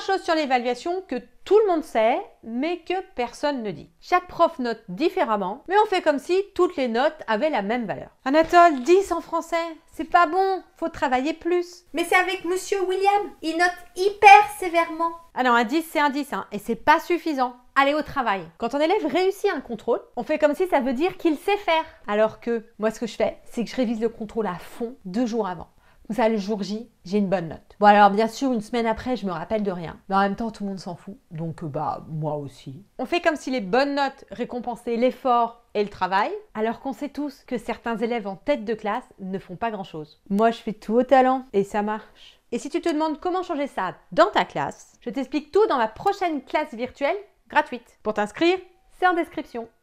chose sur l'évaluation que tout le monde sait, mais que personne ne dit. Chaque prof note différemment, mais on fait comme si toutes les notes avaient la même valeur. Anatole, 10 en français, c'est pas bon, faut travailler plus. Mais c'est avec Monsieur William, il note hyper sévèrement. Alors ah non, un 10 c'est un 10, hein, et c'est pas suffisant. Allez au travail. Quand un élève réussit un contrôle, on fait comme si ça veut dire qu'il sait faire. Alors que moi ce que je fais, c'est que je révise le contrôle à fond deux jours avant ça, le jour J, j'ai une bonne note. Bon, alors bien sûr, une semaine après, je me rappelle de rien. Mais en même temps, tout le monde s'en fout. Donc, euh, bah, moi aussi. On fait comme si les bonnes notes récompensaient l'effort et le travail, alors qu'on sait tous que certains élèves en tête de classe ne font pas grand-chose. Moi, je fais tout au talent et ça marche. Et si tu te demandes comment changer ça dans ta classe, je t'explique tout dans ma prochaine classe virtuelle gratuite. Pour t'inscrire, c'est en description.